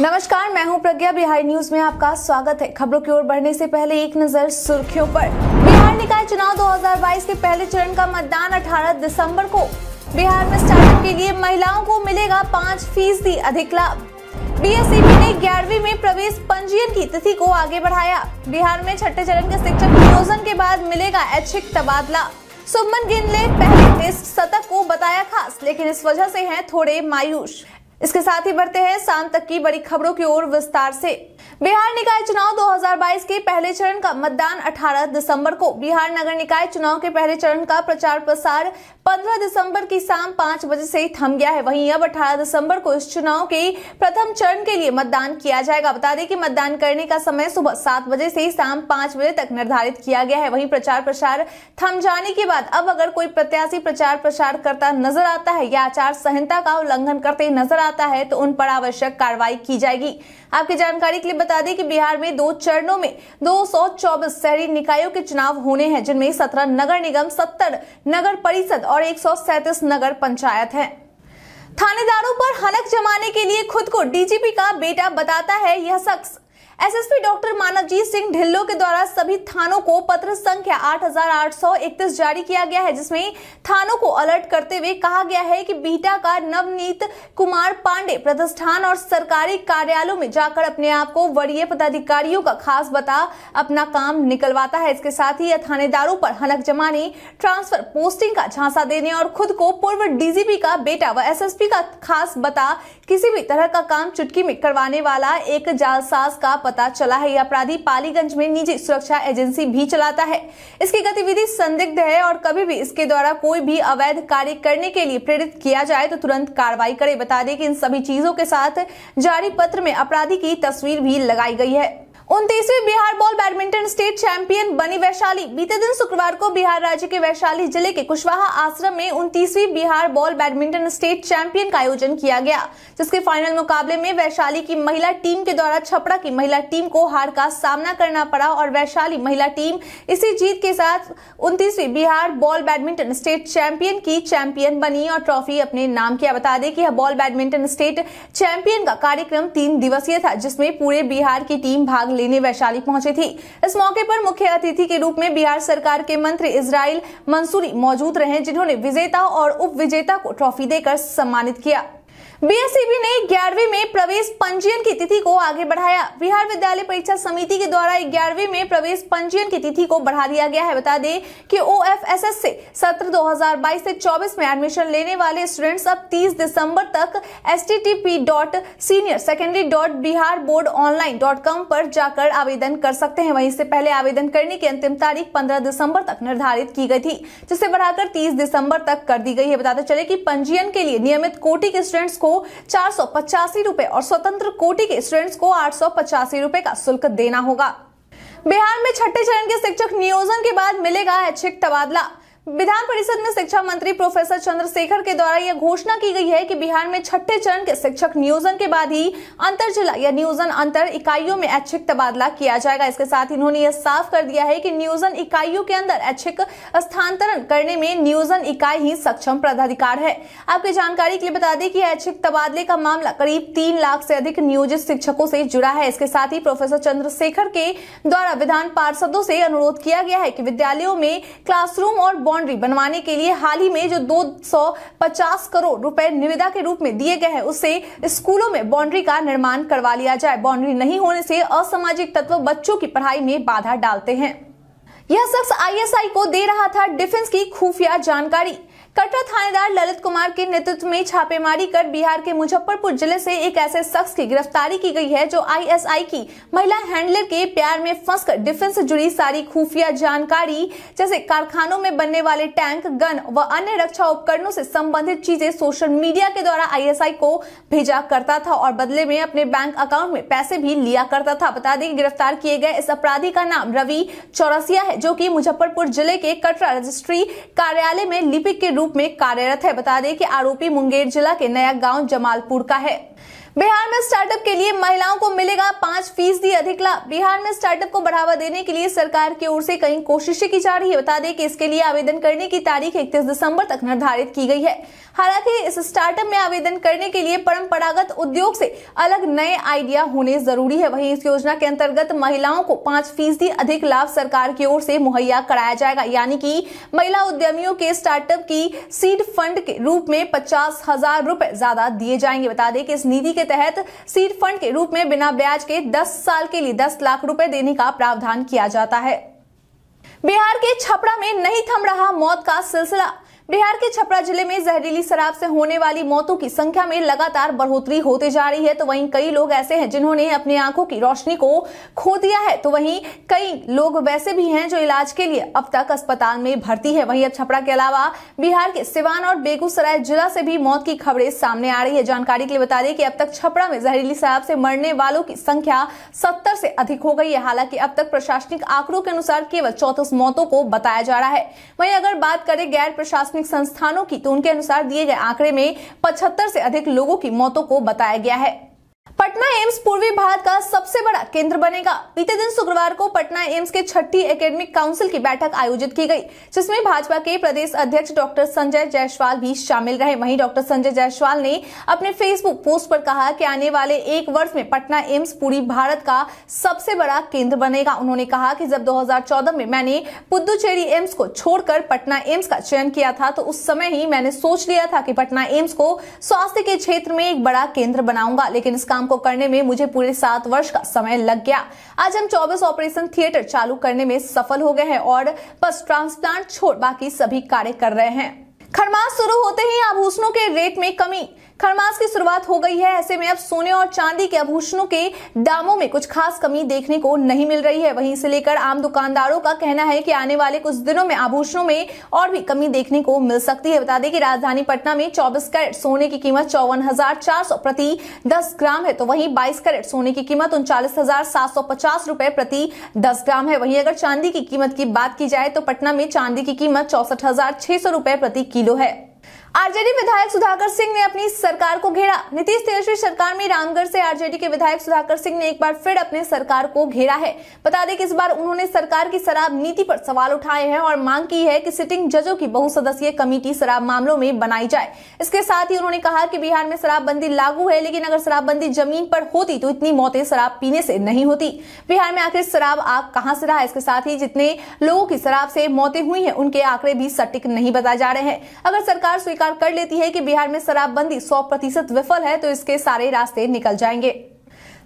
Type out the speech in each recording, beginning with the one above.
नमस्कार मैं हूं प्रज्ञा बिहार न्यूज में आपका स्वागत है खबरों की ओर बढ़ने से पहले एक नजर सुर्खियों पर बिहार निकाय चुनाव 2022 के पहले चरण का मतदान 18 दिसंबर को बिहार में स्टार्टअप के लिए महिलाओं को मिलेगा पाँच फीसदी अधिक लाभ बी ने ग्यारहवीं में प्रवेश पंजीयन की तिथि को आगे बढ़ाया बिहार में छठे चरण के शिक्षक नियोजन के बाद मिलेगा ऐच्छिक तबादला सुमन गिल ने पहले टेस्ट शतक को बताया खास लेकिन इस वजह से हैं थोड़े मायूस इसके साथ ही बढ़ते हैं शाम तक की बड़ी खबरों की ओर विस्तार से बिहार निकाय चुनाव 2022 के पहले चरण का मतदान 18 दिसंबर को बिहार नगर निकाय चुनाव के पहले चरण का प्रचार प्रसार 15 दिसंबर की शाम 5 बजे से ही थम गया है वहीं अब 18 दिसंबर को इस चुनाव के प्रथम चरण के लिए मतदान किया जाएगा बता दें कि मतदान करने का समय सुबह सात बजे से ही शाम पाँच बजे तक निर्धारित किया गया है वही प्रचार प्रसार थम जाने के बाद अब अगर कोई प्रत्याशी प्रचार प्रसार करता नजर आता है या आचार संहिता का उल्लंघन करते नजर आता आता है तो उन पर आवश्यक कार्रवाई की जाएगी आपकी जानकारी के लिए बता दें कि बिहार में दो चरणों में दो शहरी निकायों के चुनाव होने हैं जिनमें सत्रह नगर निगम सत्तर नगर परिषद और एक नगर पंचायत है थानेदारों पर हनक जमाने के लिए खुद को डीजीपी का बेटा बताता है यह शख्स एसएसपी डॉक्टर मानवजीत सिंह ढिल्लो के द्वारा सभी थानों को पत्र संख्या 8831 जारी किया गया है जिसमें थानों को अलर्ट करते हुए कहा गया है कि बीटा का नवनीत कुमार पांडे प्रतिष्ठान और सरकारी कार्यालयों में जाकर अपने आप को वरीय पदाधिकारियों का खास बता अपना काम निकलवाता है इसके साथ ही यह थानेदारों पर हनक जमाने ट्रांसफर पोस्टिंग का झांसा देने और खुद को पूर्व डीजीपी का बेटा व एस का खास बता किसी भी तरह का काम चुटकी में करवाने वाला एक जालसाज का पता चला है यह अपराधी पालीगंज में निजी सुरक्षा एजेंसी भी चलाता है इसकी गतिविधि संदिग्ध है और कभी भी इसके द्वारा कोई भी अवैध कार्य करने के लिए प्रेरित किया जाए तो तुरंत कार्रवाई करे बता दें कि इन सभी चीजों के साथ जारी पत्र में अपराधी की तस्वीर भी लगाई गई है उनतीसवीं Bihar ball badminton state champion बनी वैशाली बीते दिन शुक्रवार को बिहार राज्य के वैशाली जिले के कुशवाहा आश्रम में उनतीसवीं Bihar ball badminton state champion का आयोजन किया गया जिसके फाइनल मुकाबले में वैशाली की महिला टीम के द्वारा छपरा की महिला टीम को हार का सामना करना पड़ा और वैशाली महिला टीम इसी जीत के साथ उनतीसवीं Bihar ball badminton state champion की चैंपियन बनी और ट्रॉफी अपने नाम किया बता दें कि यह बॉल बैडमिंटन स्टेट चैंपियन का कार्यक्रम तीन दिवसीय था जिसमें पूरे बिहार की टीम भाग लेने वैशाली पहुंचे थी इस मौके पर मुख्य अतिथि के रूप में बिहार सरकार के मंत्री इसराइल मंसूरी मौजूद रहे जिन्होंने विजेता और उप विजेता को ट्रॉफी देकर सम्मानित किया बीएसईबी ने ग्यारहवीं में प्रवेश पंजीयन की तिथि को आगे बढ़ाया बिहार विद्यालय परीक्षा समिति के द्वारा ग्यारहवीं में प्रवेश पंजीयन की तिथि को बढ़ा दिया गया है बता दें कि ओएफएसएस से सत्र 2022 से 24 में एडमिशन लेने वाले स्टूडेंट्स अब 30 दिसंबर तक S T T P dot senior secondary dot Bihar board online dot com पर जाकर आवेदन कर सकते हैं वहीं से पहले आवेदन करने की अंतिम तारीख पंद्रह दिसंबर तक निर्धारित की गई थी जिसे बढ़ाकर तीस दिसंबर तक कर दी गई है बताते चले की पंजीयन के लिए नियमित कोटि के स्टूडेंट्स को चार सौ पचासी रुपए और स्वतंत्र कोटि के स्टूडेंट्स को आठ सौ पचासी रुपए का शुल्क देना होगा बिहार में छठे चरण के शिक्षक नियोजन के बाद मिलेगा ऐच्छिक तबादला विधान परिषद में शिक्षा मंत्री प्रोफेसर चंद्रशेखर के द्वारा यह घोषणा की गई है कि बिहार में छठे चरण के शिक्षक नियोजन के बाद ही अंतर जिला या नियोजन अंतर इकाइयों में ऐच्छिक तबादला किया जाएगा इसके साथ इन्होंने यह साफ कर दिया है कि नियोजन इकाइयों के अंदर ऐच्छिक स्थानांतरण करने में नियोजन इकाई ही सक्षम पदाधिकार है आपकी जानकारी के लिए बता दें कि ऐच्छिक तबादले का मामला करीब तीन लाख से अधिक नियोजित शिक्षकों से जुड़ा है इसके साथ ही प्रोफेसर चंद्रशेखर के द्वारा विधान पार्षदों से अनुरोध किया गया है कि विद्यालयों में क्लासरूम और बाउंड्री बनवाने के लिए हाल ही में जो 250 करोड़ रुपए निविदा के रूप में दिए गए हैं उससे स्कूलों में बाउंड्री का निर्माण करवा लिया जाए बाउंड्री नहीं होने से असामाजिक तत्व बच्चों की पढ़ाई में बाधा डालते हैं यह शख्स आईएसआई को दे रहा था डिफेंस की खुफिया जानकारी कटरा थानेदार ललित कुमार के नेतृत्व में छापेमारी कर बिहार के मुजफ्फरपुर जिले से एक ऐसे शख्स की गिरफ्तारी की गई है जो आईएसआई की महिला हैंडलर के प्यार में फंसकर डिफेंस से जुड़ी सारी खुफिया जानकारी जैसे कारखानों में बनने वाले टैंक गन व अन्य रक्षा उपकरणों से संबंधित चीजें सोशल मीडिया के द्वारा आई को भेजा करता था और बदले में अपने बैंक अकाउंट में पैसे भी लिया करता था बता दें गिरफ्तार किए गए इस अपराधी का नाम रवि चौरसिया है जो की मुजफ्फरपुर जिले के कटरा रजिस्ट्री कार्यालय में लिपिक के रूप ग्रुप में कार्यरत है बता दें कि आरोपी मुंगेर जिला के नया गांव जमालपुर का है बिहार में स्टार्टअप के लिए महिलाओं को मिलेगा पांच फीसदी अधिक लाभ बिहार में स्टार्टअप को बढ़ावा देने के लिए सरकार की ओर से कई कोशिशें की जा रही है बता दें कि इसके लिए आवेदन करने की तारीख इकतीस दिसंबर तक निर्धारित की गई है हालांकि इस स्टार्टअप में आवेदन करने के लिए परंपरागत उद्योग से अलग नए आइडिया होने जरूरी है वहीं इस योजना के अंतर्गत महिलाओं को पांच फीसदी अधिक लाभ सरकार की ओर से मुहैया कराया जाएगा यानी कि महिला उद्यमियों के स्टार्टअप की सीड फंड के रूप में पचास हजार रूपए ज्यादा दिए जाएंगे बता दें कि इस नीति के तहत सीड फंड के रूप में बिना ब्याज के दस साल के लिए दस लाख रूपए देने का प्रावधान किया जाता है बिहार के छपरा में नहीं थम रहा मौत का सिलसिला बिहार के छपरा जिले में जहरीली शराब से होने वाली मौतों की संख्या में लगातार बढ़ोतरी होती जा रही है तो वहीं कई लोग ऐसे हैं जिन्होंने अपनी आंखों की रोशनी को खो दिया है तो वहीं कई लोग वैसे भी हैं जो इलाज के लिए अब तक अस्पताल में भर्ती है वहीं अब छपरा के अलावा बिहार के सिवान और बेगूसराय जिला से भी मौत की खबरें सामने आ रही है जानकारी के लिए बता दें कि अब तक छपरा में जहरीली शराब से मरने वालों की संख्या सत्तर से अधिक हो गई है हालांकि अब तक प्रशासनिक आंकड़ों के अनुसार केवल चौतीस मौतों को बताया जा रहा है वहीं अगर बात करें गैर प्रशासन प्रशासनिक संस्थानों की तो उनके अनुसार दिए गए आंकड़े में पचहत्तर से अधिक लोगों की मौतों को बताया गया है पटना एम्स पूर्वी भारत का सबसे बड़ा केंद्र बनेगा बीते दिन शुक्रवार को पटना एम्स के छठी एकेडमिक काउंसिल की बैठक आयोजित की गई जिसमें भाजपा के प्रदेश अध्यक्ष डॉक्टर संजय जायसवाल भी शामिल रहे वहीं डॉक्टर संजय जायसवाल ने अपने फेसबुक पोस्ट पर कहा कि आने वाले एक वर्ष में पटना एम्स पूरी भारत का सबसे बड़ा केंद्र बनेगा उन्होंने कहा की जब दो में मैंने पुद्दुचेरी एम्स को छोड़कर पटना एम्स का चयन किया था तो उस समय ही मैंने सोच लिया था की पटना एम्स को स्वास्थ्य के क्षेत्र में एक बड़ा केंद्र बनाऊंगा लेकिन इस काम काम को करने में मुझे पूरे सात वर्ष का समय लग गया आज हम चौबीस ऑपरेशन थिएटर चालू करने में सफल हो गए हैं और बस ट्रांसप्लांट छोड़ बाकी सभी कार्य कर रहे हैं खरमास शुरू होते ही आभूषणों के रेट में कमी खरमास की शुरुआत हो गई है ऐसे में अब सोने और चांदी के आभूषणों के दामों में कुछ खास कमी देखने को नहीं मिल रही है वहीं इसे लेकर आम दुकानदारों का कहना है कि आने वाले कुछ दिनों में आभूषणों में और भी कमी देखने को मिल सकती है बता दें कि राजधानी पटना में चौबीस कैरेट सोने की कीमत चौवन प्रति दस ग्राम है तो वहीं बाईस कैरेट सोने की कीमत उनचालीस हजार प्रति दस ग्राम है वहीं अगर चांदी की कीमत की बात की जाए तो पटना में चांदी की कीमत चौसठ हजार छह सौ रुपए प्रति किलो है आरजेडी विधायक सुधाकर सिंह ने अपनी सरकार को घेरा नीतीश तेजस्वी सरकार में रामगढ़ से आरजेडी के विधायक सुधाकर सिंह ने एक बार फिर अपने सरकार को घेरा है बता दें कि इस बार उन्होंने सरकार की शराब नीति पर सवाल उठाए हैं और मांग की है कि सिटिंग जजों की बहुसदस्यीय कमेटी शराब मामलों में बनाई जाए इसके साथ ही उन्होंने कहा कि बिहार में शराबबंदी लागू है लेकिन अगर शराबबंदी जमीन पर होती तो इतनी मौतें शराब पीने से नहीं होती बिहार में आखिर शराब आग कहां से रहा इसके साथ ही जितने लोगों की शराब से मौतें हुई है उनके आंकड़े भी सटीक नहीं बताए जा रहे हैं अगर सरकार स्वीकार स्वीकार कर लेती है कि बिहार में शराबबंदी सौ प्रतिशत विफल है तो इसके सारे रास्ते निकल जाएंगे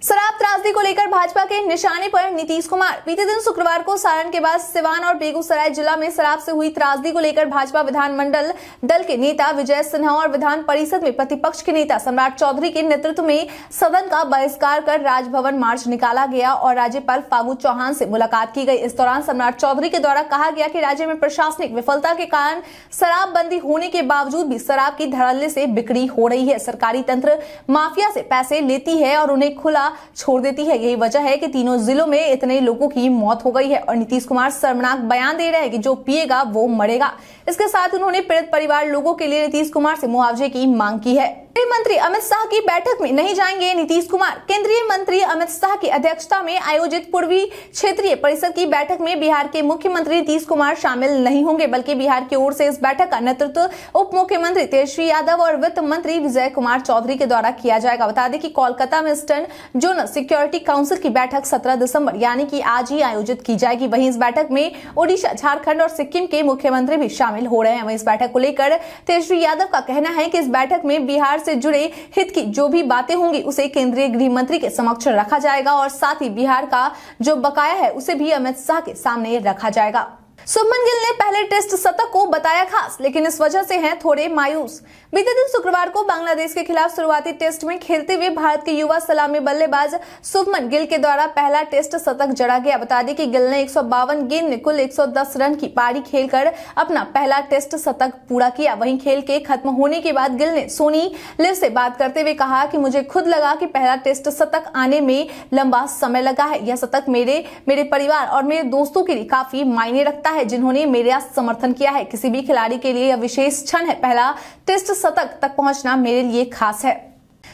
शराब त्रासदी को लेकर भाजपा के निशाने पर नीतीश कुमार बीते दिन शुक्रवार को सारण के बाद सिवान और बेगूसराय जिला में शराब से हुई त्रासदी को लेकर भाजपा विधानमंडल दल के नेता विजय सिन्हा और विधान परिषद में प्रतिपक्ष के नेता सम्राट चौधरी के नेतृत्व में सदन का बहिष्कार कर राजभवन मार्च निकाला गया और राज्यपाल फागू चौहान से मुलाकात की गई इस दौरान सम्राट चौधरी के द्वारा कहा गया कि राज्य में प्रशासनिक विफलता के कारण शराबबंदी होने के बावजूद भी शराब की धड़ल्ले से बिक्री हो रही है सरकारी तंत्र माफिया से पैसे लेती है और उन्हें खुला छोड़ देती है यही वजह है कि तीनों जिलों में इतने लोगों की मौत हो गई है और नीतीश कुमार शर्मनाक बयान दे रहे हैं कि जो पिएगा वो मरेगा इसके साथ उन्होंने पीड़ित परिवार लोगों के लिए नीतीश कुमार से मुआवजे की मांग की है मंत्री अमित शाह की बैठक में नहीं जाएंगे नीतीश कुमार केंद्रीय मंत्री अमित शाह की अध्यक्षता में आयोजित पूर्वी क्षेत्रीय परिषद की बैठक में बिहार के मुख्यमंत्री नीतीश कुमार शामिल नहीं होंगे बल्कि बिहार की ओर से इस बैठक का नेतृत्व उप मुख्यमंत्री तेजस्वी यादव और वित्त मंत्री विजय कुमार चौधरी के द्वारा किया जाएगा बता दें कि कोलकाता में स्टर्न जोनल सिक्योरिटी काउंसिल की बैठक सत्रह दिसम्बर यानी की आज ही आयोजित की जाएगी वही इस बैठक में ओडिशा झारखंड और सिक्किम के मुख्यमंत्री भी शामिल हो रहे हैं वही इस बैठक को लेकर तेजस्वी यादव का कहना है की इस बैठक में बिहार से जुड़े हित की जो भी बातें होंगी उसे केंद्रीय गृह मंत्री के समक्ष रखा जाएगा और साथ ही बिहार का जो बकाया है उसे भी अमित शाह के सामने रखा जाएगा सुमन गिल ने पहले टेस्ट शतक को बताया खास लेकिन इस वजह से हैं थोड़े मायूस बीते दिन शुक्रवार को बांग्लादेश के खिलाफ शुरुआती टेस्ट में खेलते हुए भारत के युवा सलामी बल्लेबाज सुमन गिल के द्वारा पहला टेस्ट शतक जड़ा गया बता दें कि गिल ने एक गेंद में कुल 110 रन की पारी खेलकर अपना पहला टेस्ट शतक पूरा किया वही खेल के खत्म होने के बाद गिल ने सोनी लिव से बात करते हुए कहा कि मुझे खुद लगा की पहला टेस्ट शतक आने में लंबा समय लगा है यह शतक मेरे मेरे परिवार और मेरे दोस्तों के लिए काफी मायने रखता है है जिन्होंने मेरा समर्थन किया है किसी भी खिलाड़ी के लिए यह विशेष क्षण है पहला टेस्ट शतक तक पहुंचना मेरे लिए खास है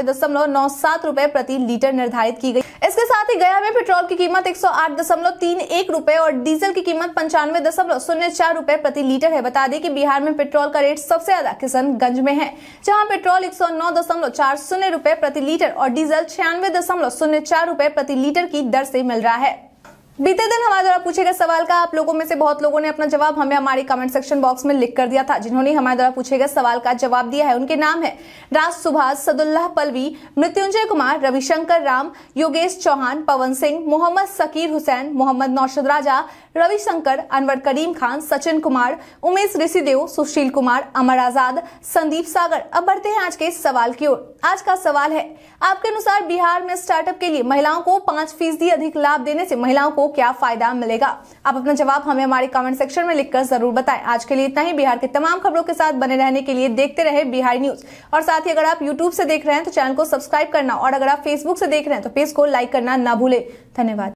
इक्यानवे दशमलव नौ सात रूपए प्रति लीटर निर्धारित की गई इसके साथ ही गया में पेट्रोल की कीमत एक सौ आठ दशमलव तीन एक रूपए और डीजल की कीमत पंचानवे दशमलव शून्य चार रूपए प्रति लीटर है बता दें कि बिहार में पेट्रोल का रेट सबसे ज्यादा किशनगंज में है जहाँ पेट्रोल एक सौ नौ दशमलव चार शून्य रूपए प्रति लीटर और डीजल छियानवे दशमलव शून्य चार रूपए प्रति लीटर की दर से मिल रहा है बीते दिन हमारे द्वारा पूछे गए सवाल का आप लोगों में से बहुत लोगों ने अपना जवाब हमें हमारे कमेंट सेक्शन बॉक्स में लिख कर दिया था जिन्होंने हमारे द्वारा पूछे गए सवाल का जवाब दिया है उनके नाम है राज सुभाष सदुल्लाह पलवी मृत्युंजय कुमार रविशंकर राम योगेश चौहान पवन सिंह मोहम्मद सकीर हुसैन मोहम्मद नौशद राजा रविशंकर अनवर करीम खान सचिन कुमार उमेश ऋषिदेव सुशील कुमार अमर आजाद संदीप सागर अब बढ़ते हैं आज के सवाल की ओर आज का सवाल है आपके अनुसार बिहार में स्टार्टअप के लिए महिलाओं को पांच फीसदी अधिक लाभ देने से महिलाओं को क्या फायदा मिलेगा आप अपना जवाब हमें हमारे कमेंट सेक्शन में लिखकर जरूर बताएं आज के लिए इतना ही बिहार के तमाम खबरों के साथ बने रहने के लिए देखते रहे बिहार न्यूज और साथ ही अगर आप यूट्यूब से देख रहे हैं तो चैनल को सब्सक्राइब करना और अगर आप फेसबुक से देख रहे हैं तो पेज को लाइक करना ना भूले धन्यवाद